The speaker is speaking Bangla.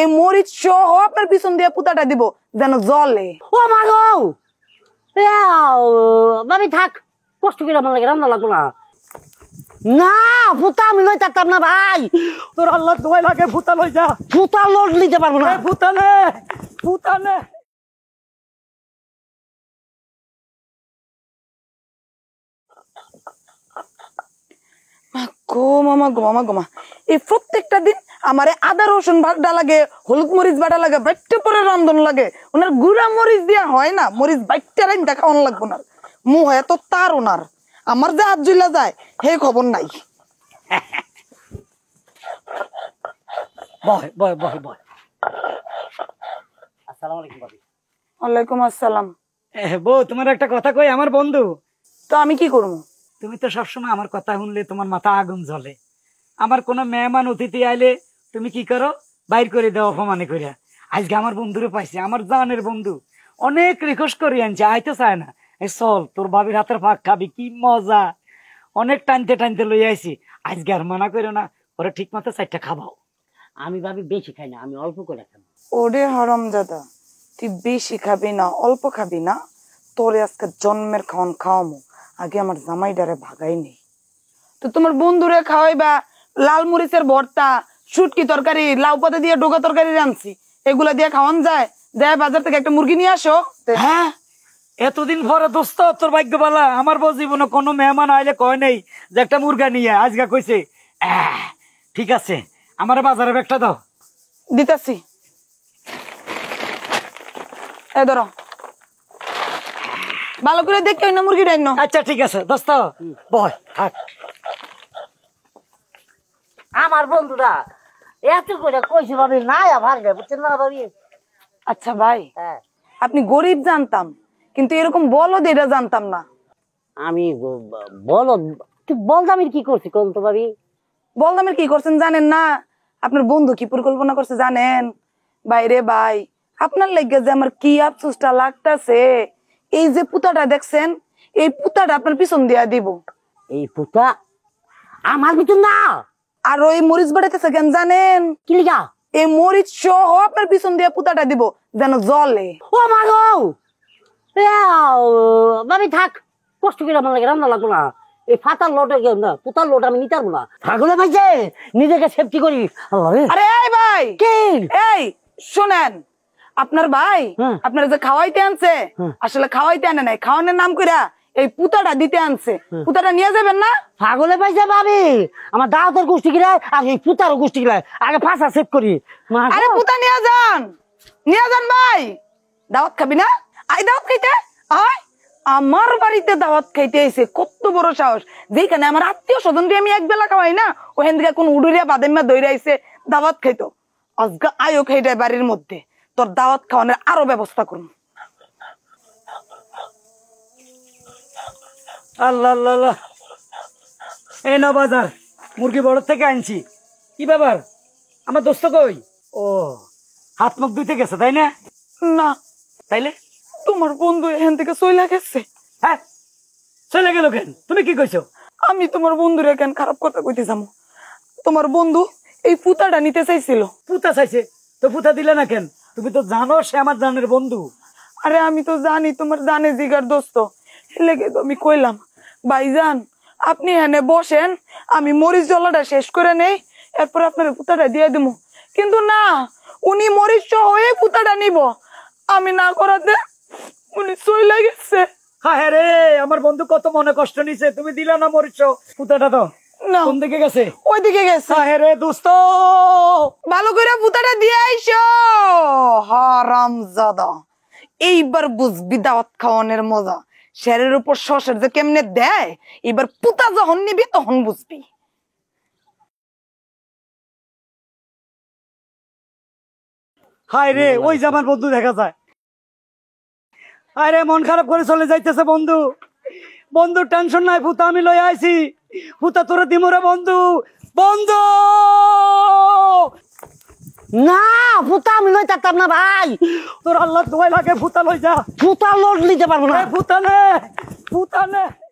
এই মরিচ পিছন দিয়ে পুতাটা দিব যেন জলে ও মা গো বাবি থাক কষ্ট করে আমার লাগে রান্না না না আমি লই থাকতাম না ভাই তোর আল্লাহ লাগে লই যা লোড নিতে পারবো না নে নে মা গো মামা গো মামা গো মা এই প্রত্যেকটা দিন আমার আদা রসুন বাটা লাগে হলুদ মরিচ বাটা লাগে বাইটে পরে রান্ধন লাগে ওনার গুড়া মরিচ দিয়া হয় না মরিচ বাইটটা রান্ধা খাওয়ান লাগবে ওনার মুহ তো তার ওনার আমার যে হাত জুলা যায় হে খবর নাই একটা কথা আমার বন্ধু তো আমি কি তুমি তো সবসময় কথা শুনলে তোমার মাথা আগুন জ্বলে আমার কোনো মেহমান অতিথি আইলে তুমি কি করো বাইর করে দাও অপমানে করিয়া আজকে আমার বন্ধুরে পাইছে আমার জানের বন্ধু অনেক রিকোয়েস্ট করি আনছে আইতো চায় না এই চল তোর ভাবির হাতের ফাঁক খাবি কি মজা অনেক টানতে টানতে লই আইছি আজকে আর মানা করো না ওরা ঠিক মতো চারটা খাবাও আমি ভাবি বেশি খাই না আমি অল্প করে খাবো ওরে হরম দাদা তুই বেশি খাবি না অল্প খাবি না তোরে আজকে জন্মের খাওন খাওয়ামো আগে আমার ডারে ভাগাই নেই তো তোমার বন্ধুরে খাওয়াই বা লাল মরিচের ভর্তা শুটকি তরকারি লাউ পাতা দিয়ে ডোকা তরকারি রাঁধছি এগুলা দিয়ে খাওয়ান যায় দেয় বাজার থেকে একটা মুরগি নিয়ে আসো হ্যাঁ এতদিন পরে দোস্ত তোর ভাগ্য বালা আমার বউ জীবনে কোনো মেহমান আইলে কয় নেই যে একটা মুরগা নিয়ে আজকে কইছে ঠিক আছে আমার বাজারে একটা দাও দিতেছি এ ধরো ভালো করে দেখ না মুরগি ডাইন আচ্ছা ঠিক আছে দোস্ত বয় থাক আমার বন্ধুরা এত করে কইছি ভাবি নাই আমার বুঝছেন না ভাবি আচ্ছা ভাই হ্যাঁ। আপনি গরিব জানতাম কিন্তু এরকম বলদ এটা জানতাম না আমি বলদ বলদামের কি করছি কোন তো ভাবি বলদামের কি করছেন জানেন না আপনার বন্ধু কি পরিকল্পনা করছে জানেন বাইরে ভাই আপনার লেগে যে আমার কি আফসোসটা লাগতাছে এই যে পুতাটা দেখছেন এই পুতাটা আপনার পিছন দিয়া দিব এই পুতা আমার পিছন না আর ওই মরিচ বাড়াইতেছে কেন জানেন কি লিখা এই মরিচ সহ আপনার পিছন দিয়ে পুতাটা দিব যেন জলে ও মা গো আমি থাক কষ্ট করে আমার লাগে রান্না লাগবো না এই ফাতার লোটে না পুতার লোট আমি নিতে পারবো না থাকলে ভাই নিজেকে সেফটি করি আরে ভাই কি এই শোনেন আপনার ভাই হ্যাঁ। আপনার যে খাওয়াইতে আনছে হ্যাঁ। আসলে খাওয়াইতে আনে নাই খাওয়ানোর নাম কইরা এই পুতাটা দিতে আনছে পুতাটা নিয়ে যাবেন না পাগলে পাইছে ভাবি আমার দাওয়াতের গোষ্ঠী গিলায় আর এই পুতারও গোষ্ঠী গিলায় আগে ফাঁসা সেভ করি আরে পুতা নিয়ে যান নিয়ে যান ভাই দাওয়াত খাবি না আই দাওয়াত খাইতে আয় আমার বাড়িতে দাওয়াত খাইতে আইছে কত বড় সাহস যেখানে আমার আত্মীয় স্বজন আমি এক বেলা খাওয়াই না ওখান থেকে কোন উডুরিয়া বাদামিয়া দৈরে এসে দাওয়াত খাইতো আজকে আয়ো খাইটাই বাড়ির মধ্যে তোর দাওয়াত খাওয়ানোর আরো ব্যবস্থা করুন আল্লাহ আল্লাহ আল্লাহ এই না বাজার মুরগি বড় থেকে আনছি কি ব্যাপার আমার দোস্ত কই ও হাত মুখ ধুইতে গেছে তাই না না তাইলে তোমার বন্ধু এখান থেকে চইলা গেছে হ্যাঁ চলে গেল কেন তুমি কি কইছো আমি তোমার বন্ধুর কেন খারাপ কথা কইতে যাবো তোমার বন্ধু এই পুতাটা নিতে চাইছিল পুতা চাইছে তো পুতা দিলে না কেন তুমি তো জানো সে আমার জানের বন্ধু আরে আমি তো জানি তোমার জানে জিগার দোস্ত লেগে তো আমি কইলাম ভাইজান আপনি এনে বসেন আমি মরিচ জলাটা শেষ করে নেই এরপর আপনার পুতাটা দিয়ে দিব কিন্তু না উনি মরিচ হয়ে পুতাটা নিব আমি না করাতে উনি সই গেছে হ্যাঁ রে আমার বন্ধু কত মনে কষ্ট নিছে তুমি দিলা না মরিচ পুতাটা তো গেছে দোস্ত এইবার বুঝবি দাওয়াত খাওয়ানোর মজা শেরের উপর শ্বশের যে কেমনে দেয় এবার পুতা যখন নিবি তখন বুঝবি হায় রে ওই যে আমার বন্ধু দেখা যায় মন খারাপ করে চলে যাইতেছে বন্ধু টেনশন নাই ফুতা আমি লই আইসি ফুতা তোরে দিমোরা বন্ধু বন্ধু ভুতা ভূতা আমি না ভাই তোর লোড নিতে পারবো না নে নে